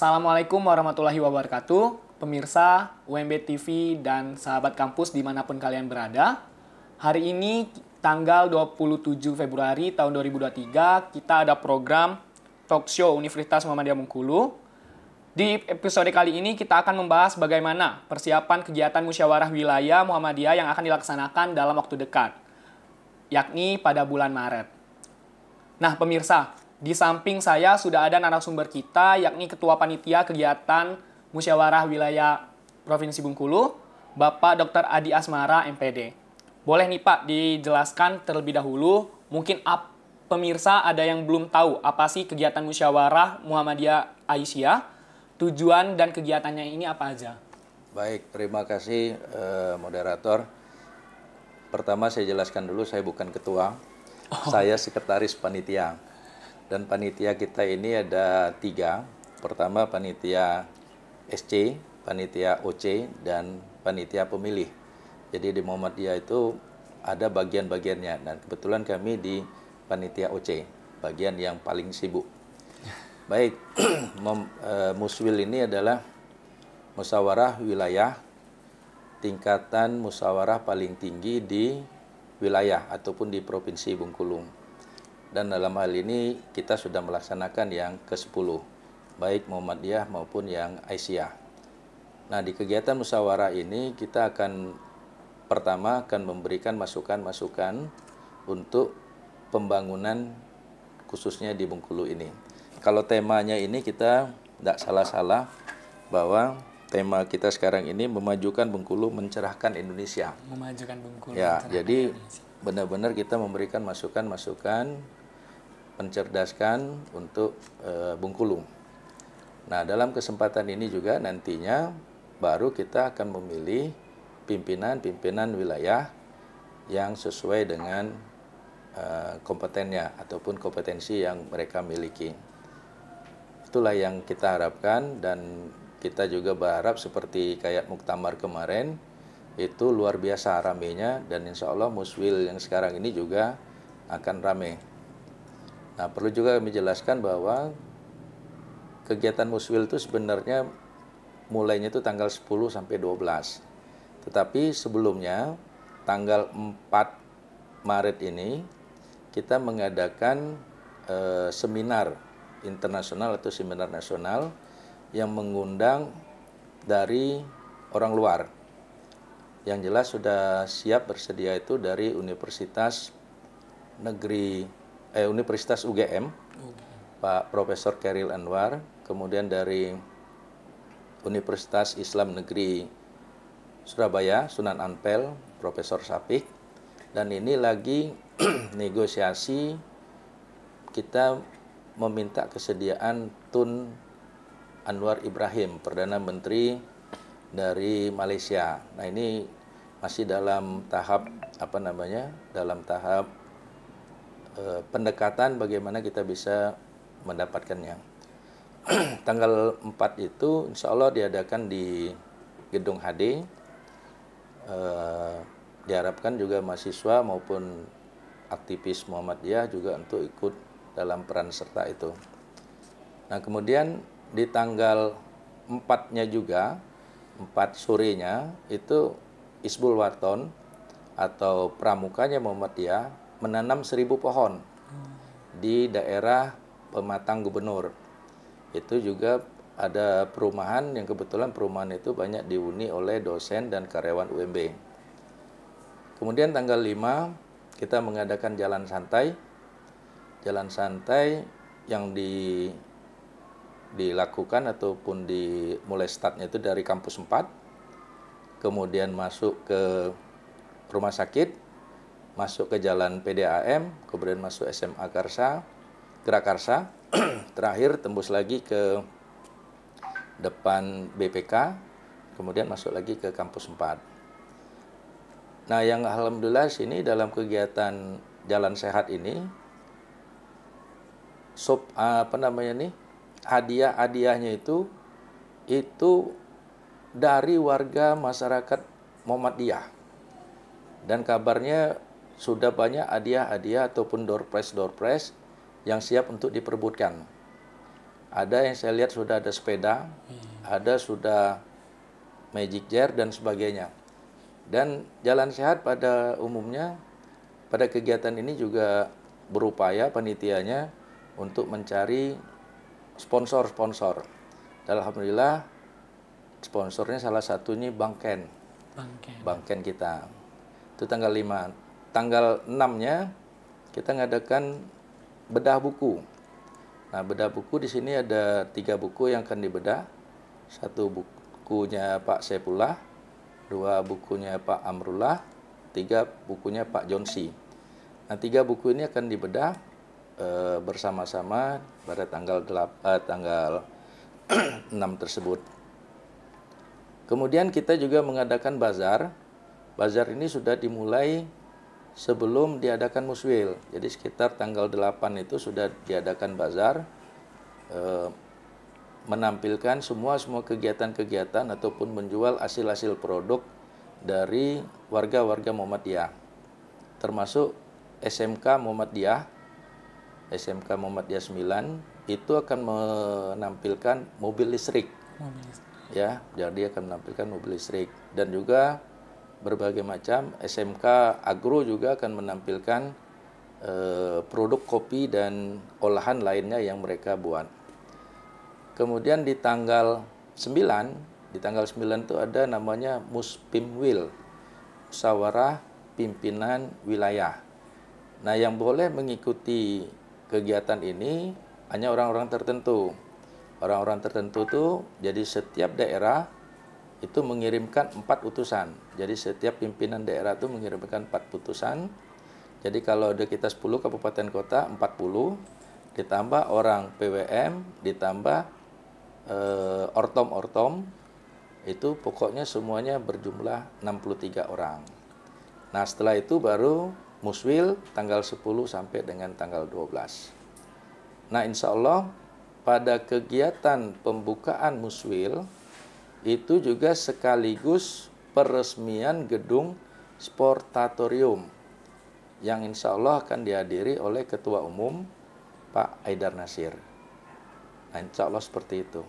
Assalamualaikum warahmatullahi wabarakatuh, pemirsa UMB TV dan sahabat kampus dimanapun kalian berada. Hari ini tanggal 27 Februari tahun 2023 kita ada program talk show Universitas Muhammadiyah Bengkulu. Di episode kali ini kita akan membahas bagaimana persiapan kegiatan musyawarah wilayah Muhammadiyah yang akan dilaksanakan dalam waktu dekat, yakni pada bulan Maret. Nah, pemirsa, di samping saya sudah ada narasumber kita yakni Ketua Panitia Kegiatan Musyawarah Wilayah Provinsi Bengkulu, Bapak Dr. Adi Asmara, MPD. Boleh nih Pak dijelaskan terlebih dahulu, mungkin ap pemirsa ada yang belum tahu apa sih kegiatan musyawarah Muhammadiyah Aisyah, tujuan dan kegiatannya ini apa aja? Baik, terima kasih eh, moderator. Pertama saya jelaskan dulu saya bukan ketua, oh. saya sekretaris panitia. Dan panitia kita ini ada tiga. Pertama panitia SC, panitia OC, dan panitia pemilih. Jadi di Muhammadiyah itu ada bagian-bagiannya. Dan kebetulan kami di panitia OC, bagian yang paling sibuk. Baik, e, muswil ini adalah musyawarah wilayah tingkatan musyawarah paling tinggi di wilayah ataupun di Provinsi Bengkulu dan dalam hal ini kita sudah melaksanakan yang ke-10 baik Muhammadiyah maupun yang Aisyah. Nah, di kegiatan musyawarah ini kita akan pertama akan memberikan masukan-masukan untuk pembangunan khususnya di Bengkulu ini. Kalau temanya ini kita tidak salah-salah bahwa tema kita sekarang ini memajukan Bengkulu mencerahkan Indonesia. Memajukan Bengkulu. Ya, jadi benar-benar kita memberikan masukan-masukan mencerdaskan untuk e, eh, Bungkulu. Nah, dalam kesempatan ini juga nantinya baru kita akan memilih pimpinan-pimpinan wilayah yang sesuai dengan e, kompetennya ataupun kompetensi yang mereka miliki. Itulah yang kita harapkan dan kita juga berharap seperti kayak muktamar kemarin itu luar biasa ramenya dan insya Allah muswil yang sekarang ini juga akan ramai. Nah, perlu juga kami jelaskan bahwa kegiatan muswil itu sebenarnya mulainya itu tanggal 10 sampai 12. Tetapi sebelumnya tanggal 4 Maret ini kita mengadakan eh, seminar internasional atau seminar nasional yang mengundang dari orang luar. Yang jelas sudah siap bersedia itu dari Universitas Negeri eh, Universitas UGM, okay. Pak Profesor Keril Anwar, kemudian dari Universitas Islam Negeri Surabaya, Sunan Ampel, Profesor Sapik, dan ini lagi negosiasi kita meminta kesediaan Tun Anwar Ibrahim, Perdana Menteri dari Malaysia. Nah ini masih dalam tahap apa namanya? Dalam tahap Eh, pendekatan bagaimana kita bisa mendapatkannya. Tanggal 4 itu insya Allah diadakan di Gedung HD. Eh, diharapkan juga mahasiswa maupun aktivis Muhammadiyah juga untuk ikut dalam peran serta itu. Nah kemudian di tanggal 4-nya juga, 4 sorenya itu Isbul Warton atau pramukanya Muhammadiyah menanam seribu pohon di daerah Pematang Gubernur. Itu juga ada perumahan yang kebetulan perumahan itu banyak dihuni oleh dosen dan karyawan UMB. Kemudian tanggal 5 kita mengadakan jalan santai. Jalan santai yang di dilakukan ataupun dimulai startnya itu dari kampus 4 kemudian masuk ke rumah sakit masuk ke jalan PDAM, kemudian masuk SMA Karsa, Gerakarsa, terakhir tembus lagi ke depan BPK, kemudian masuk lagi ke kampus 4. Nah, yang alhamdulillah sini dalam kegiatan jalan sehat ini sop apa namanya nih? hadiah-hadiahnya itu itu dari warga masyarakat Muhammadiyah. Dan kabarnya sudah banyak hadiah-hadiah ataupun door prize door prize yang siap untuk diperbutkan. Ada yang saya lihat sudah ada sepeda, hmm. ada sudah magic jar dan sebagainya. Dan jalan sehat pada umumnya pada kegiatan ini juga berupaya panitianya untuk mencari sponsor-sponsor. alhamdulillah sponsornya salah satunya Bangken. Bangken. Bangken kita. Itu tanggal 5 tanggal 6-nya kita mengadakan bedah buku. Nah, bedah buku di sini ada tiga buku yang akan dibedah. Satu bukunya Pak Sepullah, dua bukunya Pak Amrullah, tiga bukunya Pak Jonsi. Nah, tiga buku ini akan dibedah e, bersama-sama pada tanggal enam eh, tanggal 6 tersebut. Kemudian kita juga mengadakan bazar. Bazar ini sudah dimulai sebelum diadakan muswil. Jadi sekitar tanggal 8 itu sudah diadakan bazar e, menampilkan semua semua kegiatan-kegiatan ataupun menjual hasil-hasil produk dari warga-warga Muhammadiyah. Termasuk SMK Muhammadiyah SMK Muhammadiyah 9 itu akan menampilkan mobil listrik. Mobil listrik. Ya, jadi akan menampilkan mobil listrik dan juga berbagai macam. SMK Agro juga akan menampilkan eh, produk kopi dan olahan lainnya yang mereka buat. Kemudian di tanggal 9, di tanggal 9 itu ada namanya Muspimwil, Sawarah Pimpinan Wilayah. Nah, yang boleh mengikuti kegiatan ini hanya orang-orang tertentu. Orang-orang tertentu itu jadi setiap daerah itu mengirimkan empat utusan. Jadi setiap pimpinan daerah itu mengirimkan empat putusan. Jadi kalau ada kita 10 kabupaten kota 40 ditambah orang PWM ditambah ortom eh, ortom-ortom itu pokoknya semuanya berjumlah 63 orang. Nah, setelah itu baru muswil tanggal 10 sampai dengan tanggal 12. Nah, insya Allah pada kegiatan pembukaan muswil itu juga sekaligus peresmian gedung sportatorium yang insya Allah akan dihadiri oleh Ketua Umum Pak Aidar Nasir. Nah, insya Allah seperti itu.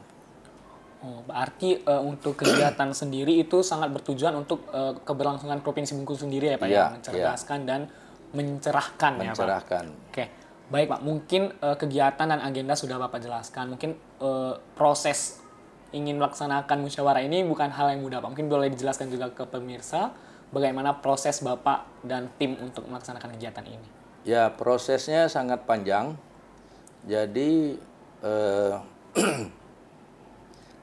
Oh, berarti uh, untuk kegiatan sendiri itu sangat bertujuan untuk uh, keberlangsungan Provinsi Bengkulu sendiri ya Pak ya, ya? mencerdaskan ya. dan mencerahkan, mencerahkan. ya Pak. Oke. Baik Pak, mungkin uh, kegiatan dan agenda sudah Bapak jelaskan. Mungkin uh, proses ingin melaksanakan musyawarah ini bukan hal yang mudah Pak. Mungkin boleh dijelaskan juga ke pemirsa bagaimana proses Bapak dan tim untuk melaksanakan kegiatan ini. Ya, prosesnya sangat panjang. Jadi eh,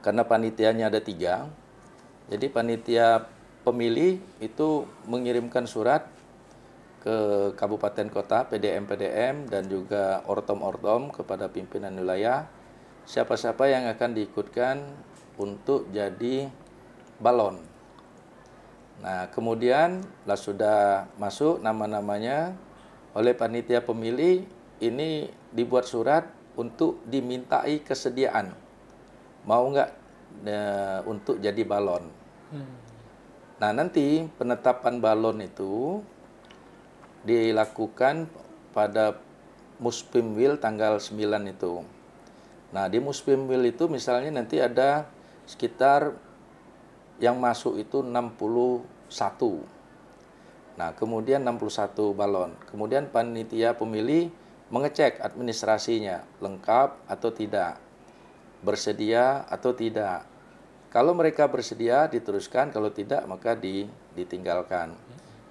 karena panitianya ada tiga, jadi panitia pemilih itu mengirimkan surat ke kabupaten kota PDM PDM dan juga ortom ortom kepada pimpinan wilayah siapa-siapa yang akan diikutkan untuk jadi balon. Nah, kemudian lah sudah masuk nama-namanya oleh panitia pemilih ini dibuat surat untuk dimintai kesediaan. Mau nggak e, untuk jadi balon? Hmm. Nah, nanti penetapan balon itu dilakukan pada Muspimwil tanggal 9 itu. Nah, di Muspimwil itu misalnya nanti ada sekitar yang masuk itu 61. Nah, kemudian 61 balon. Kemudian panitia pemilih mengecek administrasinya lengkap atau tidak, bersedia atau tidak. Kalau mereka bersedia diteruskan, kalau tidak maka di, ditinggalkan.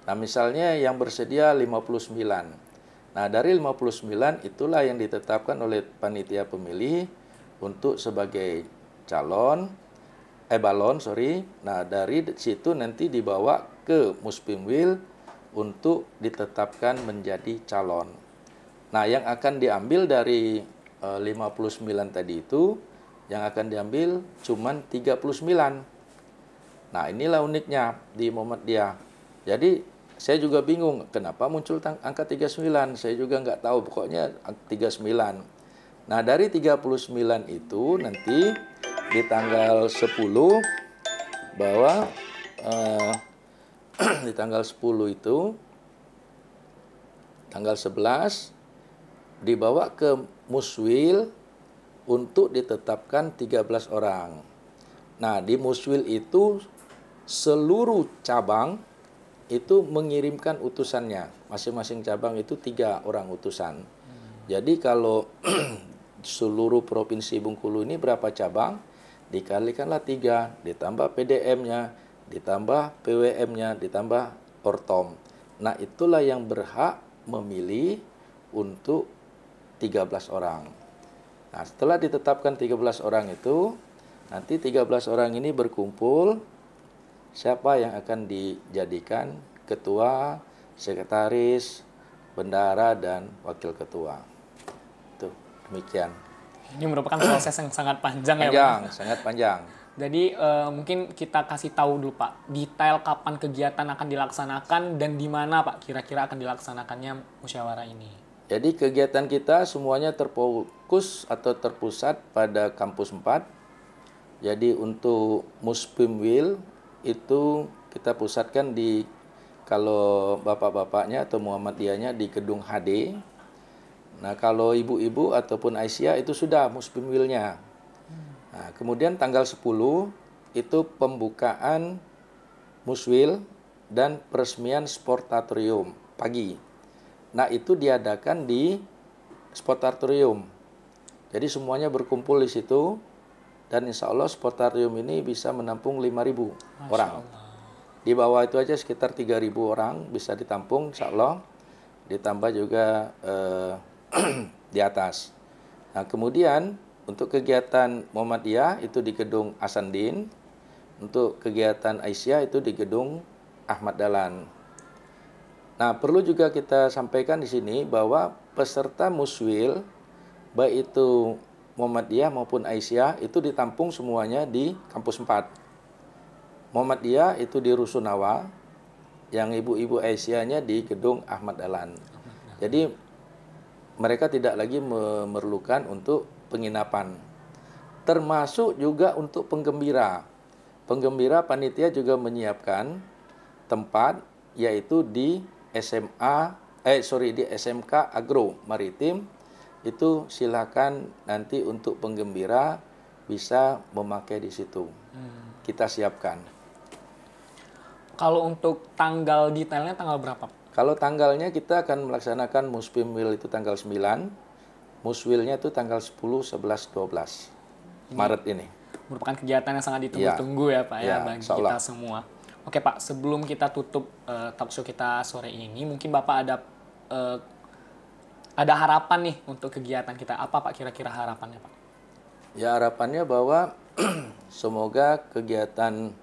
Nah, misalnya yang bersedia 59. Nah, dari 59 itulah yang ditetapkan oleh panitia pemilih untuk sebagai calon eh balon sorry nah dari situ nanti dibawa ke muspimwil untuk ditetapkan menjadi calon nah yang akan diambil dari e, eh, 59 tadi itu yang akan diambil cuman 39 nah inilah uniknya di momen dia jadi saya juga bingung kenapa muncul angka 39 saya juga nggak tahu pokoknya 39 nah dari 39 itu nanti di tanggal 10 bahwa eh, di tanggal 10 itu tanggal 11 dibawa ke Muswil untuk ditetapkan 13 orang. Nah, di Muswil itu seluruh cabang itu mengirimkan utusannya. Masing-masing cabang itu tiga orang utusan. Hmm. Jadi kalau seluruh provinsi Bungkulu ini berapa cabang? dikalikanlah 3 ditambah PDM-nya ditambah PWM-nya ditambah ortom. Nah, itulah yang berhak memilih untuk 13 orang. Nah, setelah ditetapkan 13 orang itu, nanti 13 orang ini berkumpul siapa yang akan dijadikan ketua, sekretaris, bendara dan wakil ketua. Tuh, demikian. Ini merupakan proses yang sangat panjang, ya, panjang ya Pak. sangat panjang. Jadi uh, mungkin kita kasih tahu dulu Pak, detail kapan kegiatan akan dilaksanakan dan di mana Pak kira-kira akan dilaksanakannya musyawarah ini. Jadi kegiatan kita semuanya terfokus atau terpusat pada kampus 4. Jadi untuk Muspimwil itu kita pusatkan di kalau bapak-bapaknya atau Muhammadiyahnya di gedung HD Nah, kalau ibu-ibu ataupun Aisyah itu sudah musim willnya. Nah, kemudian tanggal 10 itu pembukaan muswil dan peresmian sportatorium pagi. Nah, itu diadakan di sportatorium. Jadi semuanya berkumpul di situ dan insya Allah sportatorium ini bisa menampung 5.000 orang. Di bawah itu aja sekitar 3.000 orang bisa ditampung insya Allah. Ditambah juga eh, di atas. Nah, kemudian untuk kegiatan Muhammadiyah itu di gedung Asandin, untuk kegiatan Aisyah itu di gedung Ahmad Dalan. Nah, perlu juga kita sampaikan di sini bahwa peserta muswil baik itu Muhammadiyah maupun Aisyah itu ditampung semuanya di kampus 4. Muhammadiyah itu di Rusunawa, yang ibu-ibu Aisyahnya di gedung Ahmad Dalan. Jadi mereka tidak lagi memerlukan untuk penginapan. Termasuk juga untuk penggembira. Penggembira panitia juga menyiapkan tempat yaitu di SMA eh sorry di SMK Agro Maritim itu silakan nanti untuk penggembira bisa memakai di situ. Hmm. Kita siapkan. Kalau untuk tanggal detailnya tanggal berapa? Kalau tanggalnya kita akan melaksanakan muspimwil itu tanggal 9, muswilnya itu tanggal 10, 11, 12 ini Maret ini. Merupakan kegiatan yang sangat iya. ditunggu-tunggu ya, ya Pak ya, ya bagi kita semua. Oke Pak, sebelum kita tutup uh, talk show kita sore ini, mungkin Bapak ada uh, ada harapan nih untuk kegiatan kita. Apa Pak kira-kira harapannya Pak? Ya harapannya bahwa semoga kegiatan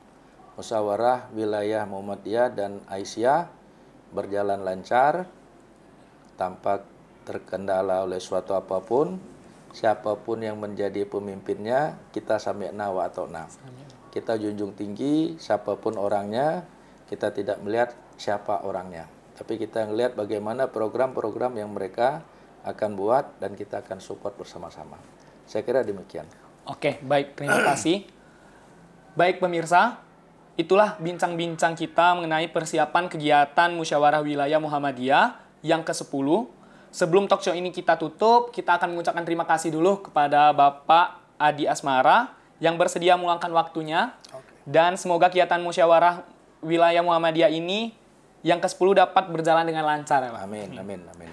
musyawarah wilayah Muhammadiyah dan Aisyah berjalan lancar tanpa terkendala oleh suatu apapun siapapun yang menjadi pemimpinnya kita nawa atau naf. kita junjung tinggi siapapun orangnya kita tidak melihat siapa orangnya tapi kita melihat bagaimana program-program yang mereka akan buat dan kita akan support bersama-sama saya kira demikian oke baik terima kasih baik pemirsa Itulah bincang-bincang kita mengenai persiapan kegiatan musyawarah wilayah Muhammadiyah yang ke-10. Sebelum talk show ini kita tutup, kita akan mengucapkan terima kasih dulu kepada Bapak Adi Asmara yang bersedia meluangkan waktunya. Dan semoga kegiatan musyawarah wilayah Muhammadiyah ini yang ke-10 dapat berjalan dengan lancar. Ya, amin, amin, amin.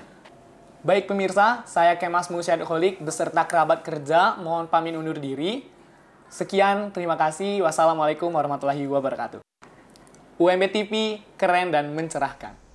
Baik pemirsa, saya Kemas Musyadoholik beserta kerabat kerja mohon pamit undur diri. Sekian, terima kasih. Wassalamualaikum warahmatullahi wabarakatuh. UMB TV keren dan mencerahkan.